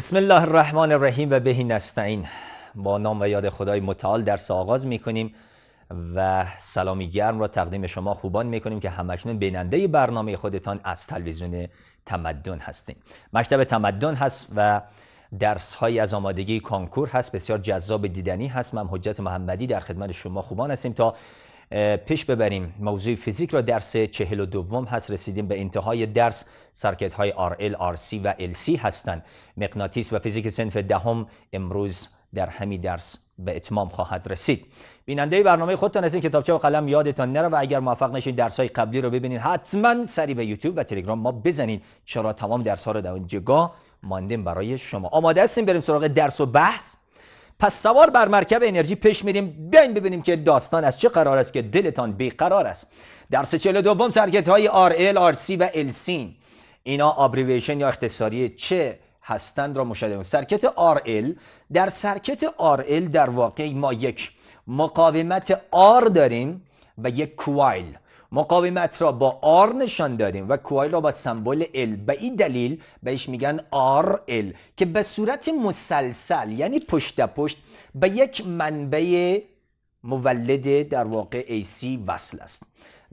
بسم الله الرحمن الرحیم و بهی نستعین با نام و یاد خدای متعال درس آغاز می و سلامی گرم را تقدیم شما خوبان می که همکنون بیننده برنامه خودتان از تلویزیون تمدن هستیم مکتب تمدن هست و درس های از آمادگی کانکور هست بسیار جذاب دیدنی هست من حجت محمدی در خدمت شما خوبان هستیم تا پیش ببریم موضوع فیزیک را درس چهل و دوم هست رسیدیم به انتهای درس سرکت های RL, RC و LC هستند مغناطیس و فیزیک سنف دهم امروز در همین درس به اتمام خواهد رسید بیننده برنامه خودتان از این کتابچه و قلم یادتان نره و اگر موفق نشید درس های قبلی رو ببینید حتما سری به یوتیوب و تلگرام ما بزنید چرا تمام درس ها رو در جگاه ماندیم برای شما آماده هستیم بریم سراغ درس و بحث پس سوار بر مرکب انرژی پیش میریم بیاین ببینیم که داستان از چه قرار است که دلتان بیقرار است درس 42 دوم سرکت های RL, RC و LC اینا ابریویشن یا اختصاری چه هستند را مشاهده کنید سرکت RL در سرکت RL در واقع ما یک مقاومت R داریم و یک کوایل مقاومت را با آر نشان دادیم و کوهای را با سمبل ال به این دلیل بهش میگن آر ال که به صورت مسلسل یعنی پشت پشت به یک منبع مولد در واقع AC وصل است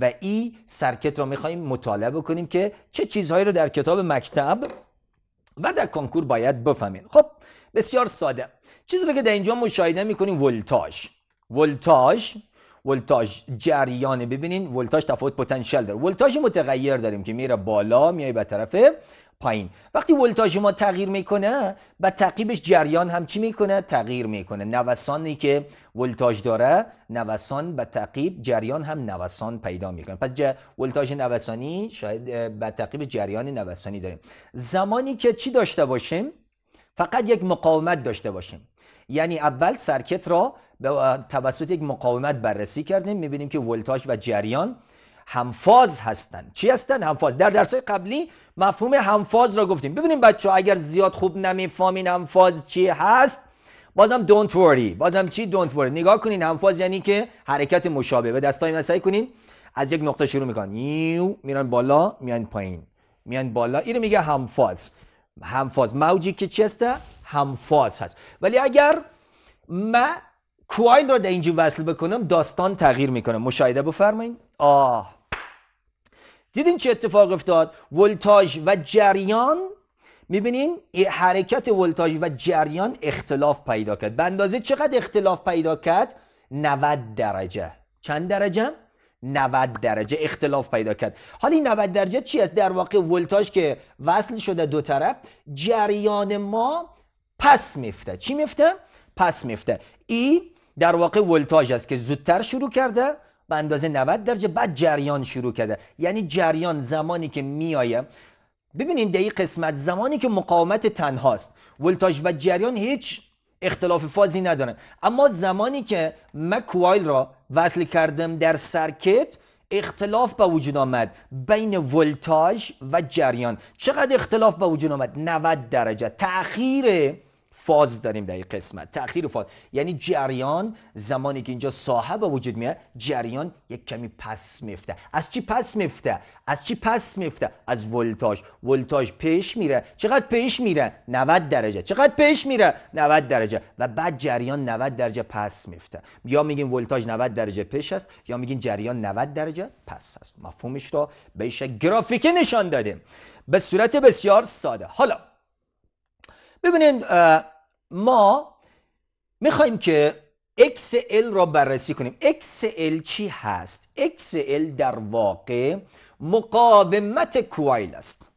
و ای سرکت را میخواییم مطالعه بکنیم که چه چیزهایی را در کتاب مکتب و در کنکور باید بفهمین خب بسیار ساده چیزی که در اینجا مشاهده میکنیم ولتاژ ولتاژ ولتاژ جریان ببینین ولتاژ تفاوت پتانسیل داره ولتاژ متغیر داریم که میره بالا میای به طرف پایین وقتی ولتاژ ما تغییر میکنه با تعقیبش جریان هم چی میکنه تغییر میکنه نوسانی که ولتاژ داره نوسان به تعقیب جریان هم نوسان پیدا میکنه پس ولتاژ نوسانی شاید به تعقیب جریان نوسانی داریم زمانی که چی داشته باشیم فقط یک مقاومت داشته باشیم یعنی اول سرکت را توسط یک مقاومت بررسی کردیم میبینیم که ولتاژ و جریان همفاز هستند چی هستن همفاز در درس قبلی مفهوم همفاز را گفتیم ببینیم بچه اگر زیاد خوب نمیفهمین همفاز چی هست بازم don't worry بازم چی don't worry نگاه کنین همفاز یعنی که حرکت مشابه به دستای مسعی کنین از یک نقطه شروع میکنن نیو میرن بالا میان پایین میان بالا اینو میگه همفاز همفاز موجی که چی هم همفاز هست ولی اگر ما کوایل را در اینجا وصل بکنم داستان تغییر میکنه مشاهده بفرمایید آه دیدین چه اتفاق افتاد ولتاژ و جریان میبینین حرکت ولتاژ و جریان اختلاف پیدا کرد به اندازه چقدر اختلاف پیدا کرد 90 درجه چند درجه 90 درجه اختلاف پیدا کرد حالا این 90 درجه چی است در واقع ولتاژ که وصل شده دو طرف جریان ما پس میفته چی میفته پس میفته ای در واقع ولتاژ است که زودتر شروع کرده به اندازه 90 درجه بعد جریان شروع کرده یعنی جریان زمانی که میایه ببینید در قسمت زمانی که مقاومت تنهاست ولتاژ و جریان هیچ اختلاف فازی ندارن اما زمانی که من را وصل کردم در سرکت اختلاف به وجود آمد بین ولتاژ و جریان چقدر اختلاف به وجود آمد 90 درجه تأخیر فاز داریم در این قسمت تاخیر فاز یعنی جریان زمانی که اینجا صاحب وجود میاد جریان یک کمی پس میفته از چی پس میفته از چی پس میفته از ولتاژ ولتاژ پیش میره چقدر پیش میره 90 درجه چقدر پیش میره 90 درجه و بعد جریان 90 درجه پس میفته یا میگیم ولتاژ 90 درجه پیش است یا میگیم جریان 90 درجه پس است مفهومش رو به گرافیکی نشان دادیم به صورت بسیار ساده حالا ببینید ما میخوایم که XL را بررسی کنیم XL چی هست؟ XL در واقع مقاومت کوایل است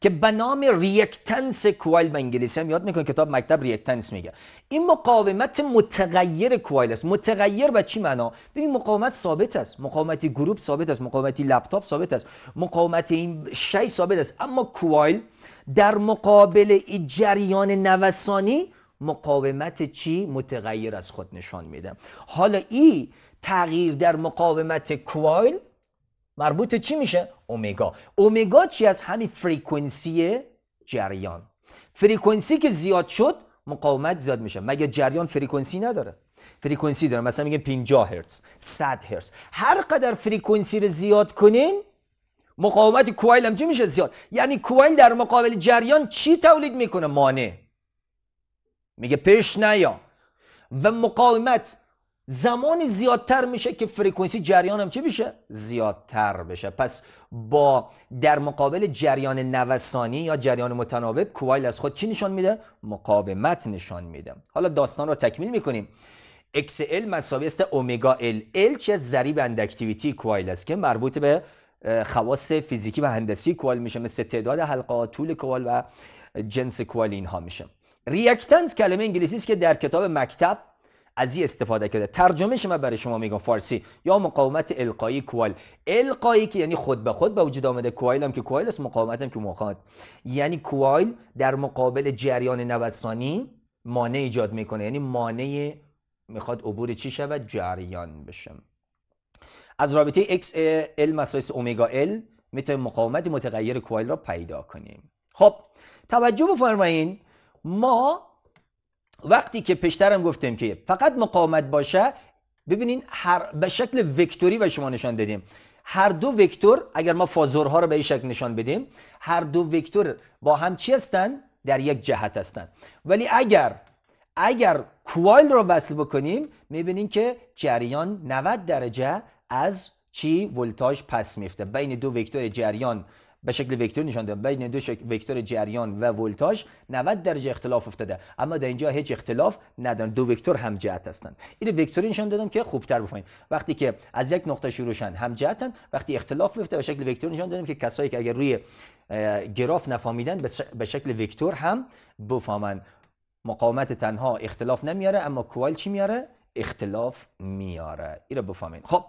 که به نام ریکتنس کوایل به انگلیسی هم یاد میکنه کتاب مکتب ریکتنس میگه این مقاومت متغیر کوایل است متغیر به چی معنا ببین مقاومت ثابت است مقاومت گروپ ثابت است مقاومت لپتاپ ثابت است مقاومت این شی ثابت است اما کوایل در مقابل این جریان نوسانی مقاومت چی متغیر از خود نشان میده حالا ای تغییر در مقاومت کوایل مربوط چی میشه اومگا اومگا چی از همین فریکونسی جریان فریکونسی که زیاد شد مقاومت زیاد میشه مگه جریان فریکونسی نداره فریکونسی داره مثلا میگه 50 هرتز 100 هرتز هر قدر فریکونسی رو زیاد کنین مقاومت کوایل هم چی میشه زیاد یعنی کوایل در مقابل جریان چی تولید میکنه مانع میگه پیش نیا و مقاومت زمانی زیادتر میشه که فرکانسی جریان هم چی میشه زیادتر بشه پس با در مقابل جریان نوسانی یا جریان متناوب کوایل از خود چی نشان میده مقاومت نشان میده حالا داستان رو تکمیل میکنیم XL مساوی است اومگا L L چه ضریب اندکتیویتی کوایل است که مربوط به خواص فیزیکی و هندسی کوال میشه مثل تعداد حلقات طول کوال و جنس کوال اینها میشه ریاکتنس کلمه انگلیسی است که در کتاب مکتب از این استفاده کرده ترجمهش شما برای شما میگم فارسی یا مقاومت القایی کوال القایی که یعنی خود به خود به وجود آمده کوال هم که کوال است مقاومت هم که مقاومت یعنی کوال در مقابل جریان نوسانی مانع ایجاد میکنه یعنی مانع میخواد عبور چی شود جریان بشه از رابطه X L مسایس اومگا L میتونیم مقاومت متغیر کوایل را پیدا کنیم خب توجه بفرمایید ما وقتی که پشترم گفتیم که فقط مقاومت باشه ببینین هر به شکل وکتوری به شما نشان دادیم هر دو وکتور اگر ما فازورها رو به این شکل نشان بدیم هر دو وکتور با هم چی هستن در یک جهت هستن ولی اگر اگر کوایل رو وصل بکنیم میبینیم که جریان 90 درجه از چی ولتاژ پس میفته بین دو وکتور جریان به شکل وکتور نشان دادم بین دو شکل وکتور جریان و ولتاژ 90 درجه اختلاف افتاده اما در اینجا هیچ اختلاف ندارن دو وکتور هم جهت هستند این وکتوری نشان دادم که خوبتر بفهمید وقتی که از یک نقطه شروع شن هم جهتن وقتی اختلاف میفته به شکل وکتور نشان دادم که کسایی که اگر روی گراف نفهمیدن به شکل وکتور هم بفهمن مقاومت تنها اختلاف نمیاره اما کوال چی میاره اختلاف میاره اینو بفهمین خب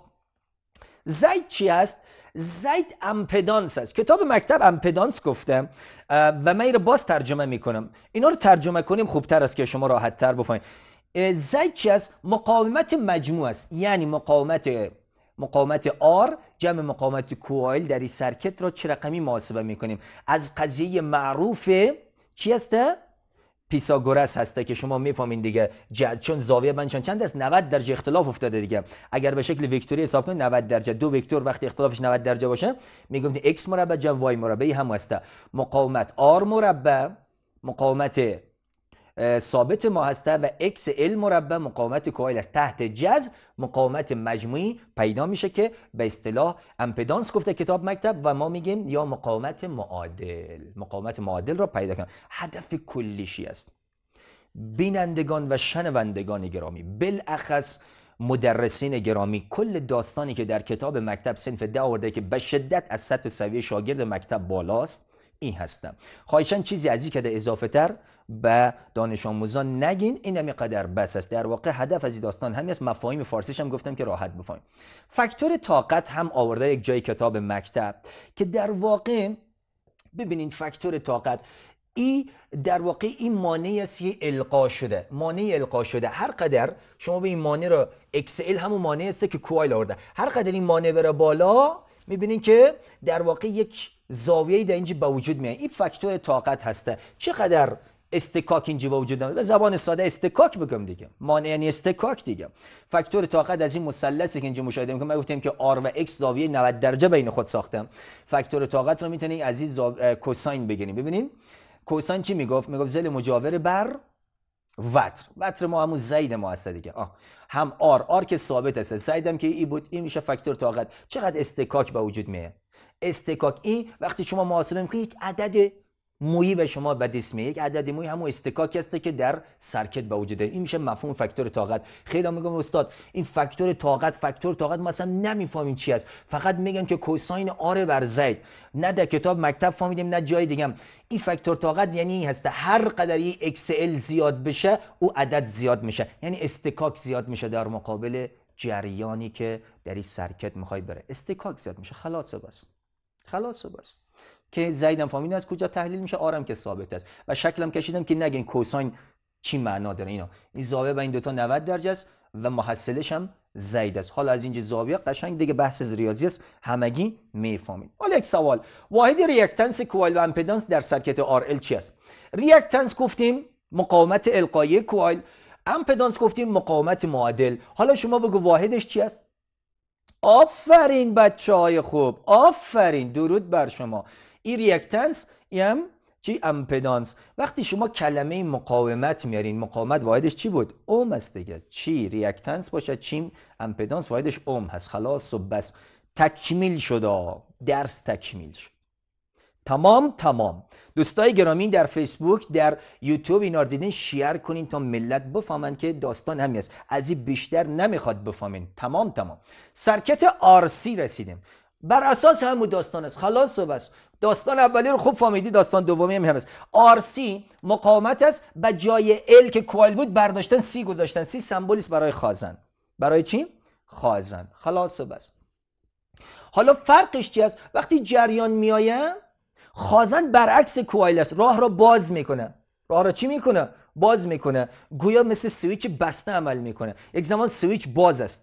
زید چی است؟ زید امپدانس است کتاب مکتب امپدانس گفته و من رو باز ترجمه میکنم اینا رو ترجمه کنیم خوبتر است که شما راحت تر بفهمید زید چی است مقاومت مجموع است یعنی مقاومت مقاومت آر جمع مقاومت کوایل در این سرکت را چه رقمی محاسبه میکنیم از قضیه معروف چی هسته پیساگورس هسته که شما میفهمین دیگه چون زاویه من چند است 90 درجه اختلاف افتاده دیگه اگر به شکل وکتوری حساب کنید 90 درجه دو وکتور وقتی اختلافش 90 درجه باشه میگم x مربع جا y مربع هم هسته مقاومت r مربع مقاومت ثابت ما هسته و اکس ال مربع مقاومت کوایل است تحت جز مقاومت مجموعی پیدا میشه که به اصطلاح امپدانس گفته کتاب مکتب و ما میگیم یا مقاومت معادل مقاومت معادل را پیدا کنم هدف کلیشی است بینندگان و شنوندگان گرامی بالاخص مدرسین گرامی کل داستانی که در کتاب مکتب سنف ده آورده که به شدت از سطح سویه شاگرد مکتب بالاست این هستم خواهشان چیزی از که اضافه تر به دانش آموزان نگین این قدر بس است در واقع هدف از این داستان همین است مفاهیم فارسیش هم گفتم که راحت بفهمیم فاکتور طاقت هم آورده یک جای کتاب مکتب که در واقع ببینین فاکتور طاقت ای در واقع این مانعی است که القا شده مانع القا شده هر قدر شما به این مانع رو اکسل همون مانع است که کوایل آورده هر قدر این مانع بره بالا میبینین که در واقع یک زاویه در اینجا به وجود میاد این فاکتور طاقت هسته چقدر استکاک اینجا به وجود زبان ساده استکاک بگم دیگه مانع یعنی استکاک دیگه فاکتور طاقت از این مثلثی که اینجا مشاهده میکنم ما گفتیم که آر و ایکس زاویه 90 درجه بین خود ساختم فاکتور طاقت رو میتونید از این زاو... کوساین بگیریم ببینید کوساین چی میگفت میگفت زل مجاور بر وتر وتر ما همون زید ما هست دیگه آه. هم آر آر که ثابت است زیدم که ای بود این میشه فاکتور طاقت چقدر استکاک به وجود میاد استکاک این وقتی شما محاسبه میکنید یک عدد مویی به شما و دسمه یک عدد مویی همون استکاک هسته که در سرکت به وجود این میشه مفهوم فاکتور طاقت خیلی میگم استاد این فاکتور طاقت فاکتور طاقت مثلا نمیفهمیم چی است فقط میگن که کوساین آر بر زید نه در کتاب مکتب فهمیدیم نه جای دیگه این فاکتور طاقت یعنی این هسته هر قدری یک ال زیاد بشه او عدد زیاد میشه یعنی استکاک زیاد میشه در مقابل جریانی که در این سرکت میخوای بره استکاک زیاد میشه خلاصه بس خلاص و بس که زیدم فامین از کجا تحلیل میشه آرم که ثابت است و شکلم کشیدم که نگین کوساین چی معنا داره اینا این زاویه بین دوتا 90 درجه است و محصلش هم زید است حالا از اینجا زاویه قشنگ دیگه بحث ریاضی است همگی میفهمید حالا یک سوال واحد ریاکتنس کوایل و امپدانس در سرکت ال چی است ریاکتنس گفتیم مقاومت القایی کوایل امپدانس گفتیم مقاومت معادل حالا شما بگو واحدش چی است آفرین بچه های خوب آفرین درود بر شما این ریاکتنس یم چی امپدانس وقتی شما کلمه مقاومت میارین مقاومت واحدش چی بود اوم است دیگه چی ریاکتنس باشه چی امپدانس واحدش اوم هست خلاص و بس تکمیل شده درس تکمیل شد تمام تمام دوستای گرامی در فیسبوک در یوتیوب اینا دیدین شیر کنین تا ملت بفهمن که داستان همین است از این بیشتر نمیخواد بفهمین تمام تمام سرکت آرسی رسیدیم بر اساس همون داستان است خلاص صبح بس داستان اولی رو خوب فهمیدی داستان دومی هم هست آرسی مقاومت است به جای ال که کوال بود برداشتن سی گذاشتن سی سمبولیست برای خازن برای چی خازن خلاص بس حالا فرقش چی است وقتی جریان میآیم خازن برعکس کوایل است راه را باز میکنه راه را چی میکنه باز میکنه گویا مثل سویچ بسته عمل میکنه یک زمان سویچ باز است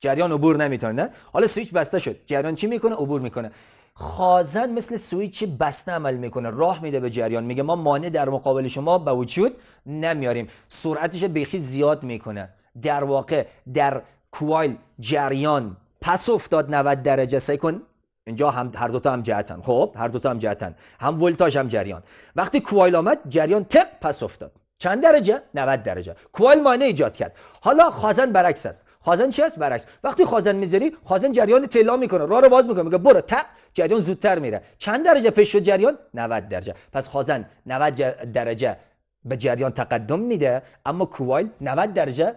جریان عبور نمیتونه نه حالا سویچ بسته شد جریان چی میکنه عبور میکنه خازن مثل سویچ بسته عمل میکنه راه میده به جریان میگه ما مانع در مقابل شما به وجود نمیاریم سرعتش بیخی زیاد میکنه در واقع در کوایل جریان پس افتاد 90 درجه کن. اینجا هم هر دوتا هم جهتن خب هر دوتا هم جهتن هم ولتاژ هم جریان وقتی کوایل آمد جریان تق پس افتاد چند درجه 90 درجه کوایل مانع ایجاد کرد حالا خازن برعکس است خازن چی است برعکس وقتی خازن میذاری خازن جریان تلا میکنه راه رو باز میکنه میگه برو تق جریان زودتر میره چند درجه پیش شد جریان 90 درجه پس خازن 90 درجه به جریان تقدم میده اما کوایل 90 درجه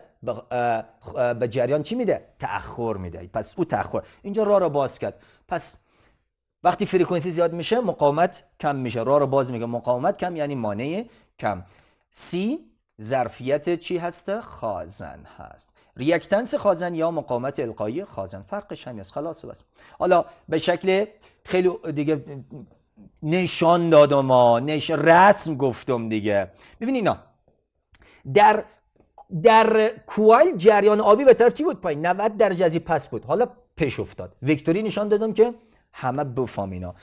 به جریان چی میده تاخر میده پس او تاخر اینجا راه را باز کرد پس وقتی فرکانسی زیاد میشه مقاومت کم میشه راه را باز میگه مقاومت کم یعنی مانع کم سی ظرفیت چی هست؟ خازن هست ریاکتنس خازن یا مقاومت القایی خازن فرقش همین است خلاص بس حالا به شکل خیلی دیگه نشان دادم ما نش... رسم گفتم دیگه ببین اینا در در کوال جریان آبی به طرف چی بود پایین 90 درجه ازی پس بود حالا پش افتاد وکتوری نشان دادم که همه بفام اینا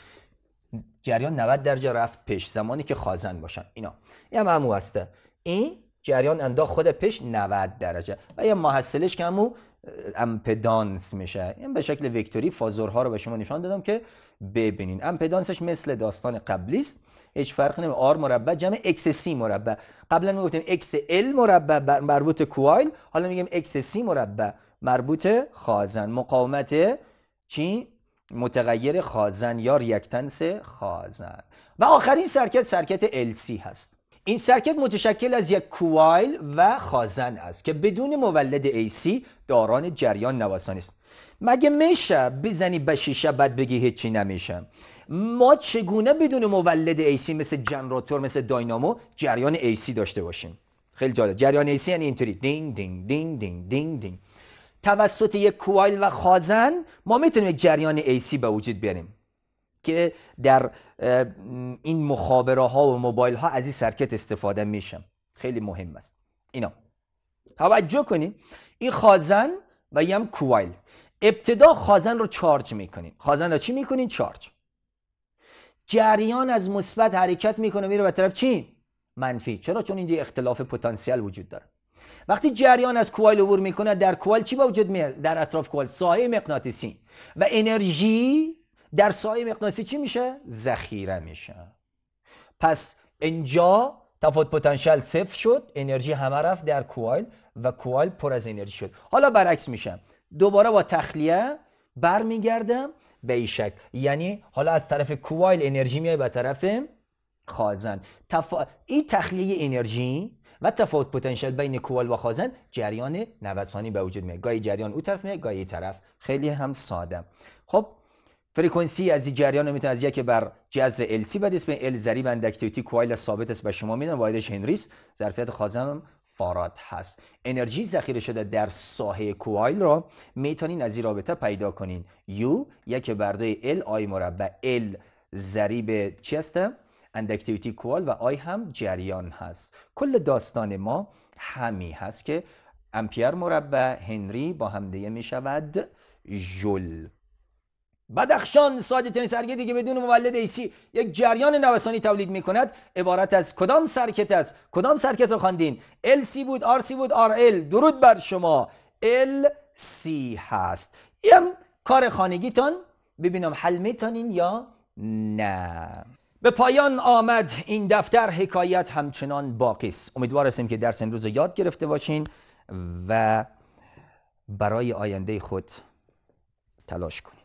جریان 90 درجه رفت پش زمانی که خازن باشن اینا یه همو هسته این جریان انداخت خود پش 90 درجه و یه محصلش که همو امپدانس میشه این به شکل وکتوری فازورها رو به شما نشان دادم که ببینین امپدانسش مثل داستان قبلی است هیچ فرق نمی آر مربع جمع اکس سی مربع قبلا میگفتیم اکس ال مربع مربوط کوایل حالا میگیم اکس سی مربع مربوط خازن مقاومت چی متغیر خازن یا ریاکتنس خازن و آخرین سرکت سرکت LC هست این سرکت متشکل از یک کوایل و خازن است که بدون مولد AC داران جریان نوسان است مگه میشه بزنی به شیشه بعد بگی هیچی نمیشه ما چگونه بدون مولد AC مثل جنراتور مثل داینامو جریان AC داشته باشیم خیلی جالب جریان AC یعنی اینطوری دینگ دین دینگ دینگ دین دین توسط یک کوایل و خازن ما میتونیم یک جریان AC به وجود بیاریم که در این مخابره ها و موبایل ها از این سرکت استفاده میشن خیلی مهم است اینا توجه کنید این خازن و یم کوایل ابتدا خازن رو چارج میکنیم خازن رو چی میکنین؟ چارج جریان از مثبت حرکت میکنه میره به طرف چی منفی چرا چون اینجا اختلاف پتانسیل وجود داره وقتی جریان از کوایل عبور میکنه در کوایل چی با وجود میاد در اطراف کوایل سایه مغناطیسی و انرژی در سایه مقناسی چی میشه ذخیره میشه پس اینجا تفاوت پتانسیل صفر شد انرژی همه رفت در کوایل و کوایل پر از انرژی شد حالا برعکس میشم دوباره با تخلیه برمیگردم به این شکل یعنی حالا از طرف کوایل انرژی میای به طرف خازن تفا... این تخلیه انرژی و تفاوت پتانسیل بین کوال و خازن جریان نوسانی به وجود میاد گاهی جریان او طرف میاد گاهی طرف خیلی هم ساده خب فرکانسی از این جریان میتونه از یک بر جذر ال سی بعد اسم ال ذریب اندکتیویتی کوایل ثابت است به شما میدن وایدش هنریس ظرفیت خازن فاراد هست انرژی ذخیره شده در ساحه کوایل را میتونین از این رابطه پیدا کنین یو یک بر دو ال آی مربع ال ضریب چی است اندکتیویتی کوال و آی هم جریان هست کل داستان ما همی هست که امپیر مربع هنری با دیگه میشود ژول بدخشان ساده تنیس دیگه که بدون مولد ایسی یک جریان نوسانی تولید می کند عبارت از کدام سرکت است کدام سرکت رو خواندین ال سی بود آر سی بود آر ال درود بر شما ال سی هست یم کار خانگیتان ببینم حل میتونین یا نه به پایان آمد این دفتر حکایت همچنان باقی است امیدوار هستیم که درس امروز یاد گرفته باشین و برای آینده خود تلاش کنید